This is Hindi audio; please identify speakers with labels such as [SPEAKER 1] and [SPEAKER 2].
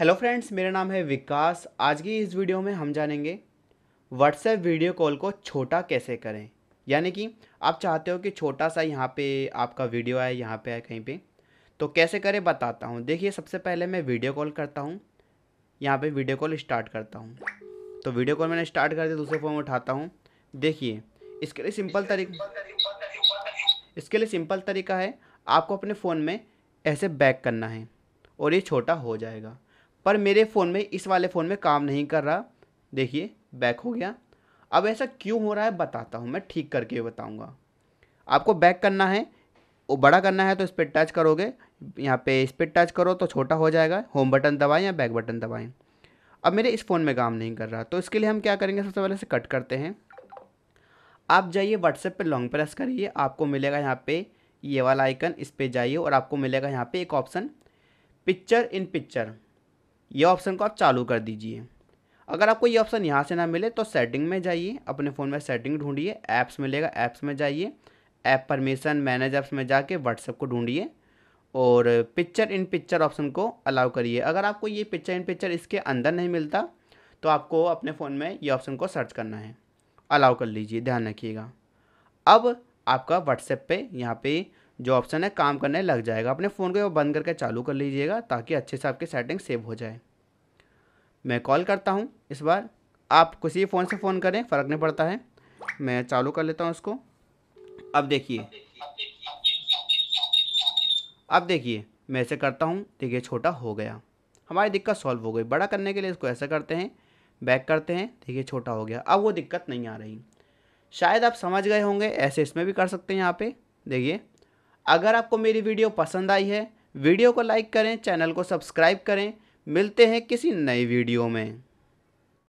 [SPEAKER 1] हेलो फ्रेंड्स मेरा नाम है विकास आज की इस वीडियो में हम जानेंगे व्हाट्सएप वीडियो कॉल को छोटा कैसे करें यानी कि आप चाहते हो कि छोटा सा यहाँ पे आपका वीडियो आए यहाँ पे आए कहीं पे तो कैसे करें बताता हूँ देखिए सबसे पहले मैं वीडियो कॉल करता हूँ यहाँ पे वीडियो कॉल स्टार्ट करता हूँ तो वीडियो कॉल मैंने स्टार्ट कर दिया दूसरे फ़ोन उठाता हूँ देखिए इसके लिए सिंपल तरीक इसके लिए सिंपल तरीका है आपको अपने फ़ोन में ऐसे बैक करना है और ये छोटा हो जाएगा पर मेरे फ़ोन में इस वाले फ़ोन में काम नहीं कर रहा देखिए बैक हो गया अब ऐसा क्यों हो रहा है बताता हूँ मैं ठीक करके बताऊँगा आपको बैक करना है वो बड़ा करना है तो इस पर टच करोगे यहाँ पे इस पर टच करो तो छोटा हो जाएगा होम बटन दबाएं या बैक बटन दबाएं अब मेरे इस फ़ोन में काम नहीं कर रहा तो इसके लिए हम क्या करेंगे सबसे पहले से कट करते हैं आप जाइए व्हाट्सएप पे लॉन्ग प्रेस करिए आपको मिलेगा यहाँ पे ये वाला आइकन इस पर जाइए और आपको मिलेगा यहाँ पे एक ऑप्शन पिक्चर इन पिक्चर ये ऑप्शन को आप चालू कर दीजिए अगर आपको ये ऑप्शन यहाँ से ना मिले तो सेटिंग में जाइए अपने फ़ोन में सेटिंग ढूंढिए ऐप्स मिलेगा ऐप्स में जाइए ऐप परमिशन मैनेज ऐप्स में जाके व्हाट्सएप को ढूंढिए और पिक्चर इन पिक्चर ऑप्शन को अलाउ करिए अगर आपको ये पिक्चर इन पिक्चर इसके अंदर नहीं मिलता तो आपको अपने फ़ोन में ये ऑप्शन को सर्च करना है अलाउ कर लीजिए ध्यान रखिएगा अब आपका व्हाट्सएप पे यहाँ पे जो ऑप्शन है काम करने लग जाएगा अपने फ़ोन को बंद करके चालू कर लीजिएगा ताकि अच्छे से आपकी सेटिंग सेव हो जाए मैं कॉल करता हूँ इस बार आप किसी फ़ोन से फ़ोन करें फ़र्क नहीं पड़ता है मैं चालू कर लेता हूँ इसको अब देखिए अब देखिए मैं ऐसे करता हूँ देखिए छोटा हो गया हमारी दिक्कत सॉल्व हो गई बड़ा करने के लिए इसको ऐसा करते हैं बैक करते हैं देखिए छोटा हो गया अब वो दिक्कत नहीं आ रही शायद आप समझ गए होंगे ऐसे इसमें भी कर सकते हैं यहाँ पे देखिए अगर आपको मेरी वीडियो पसंद आई है वीडियो को लाइक करें चैनल को सब्सक्राइब करें मिलते हैं किसी नई वीडियो में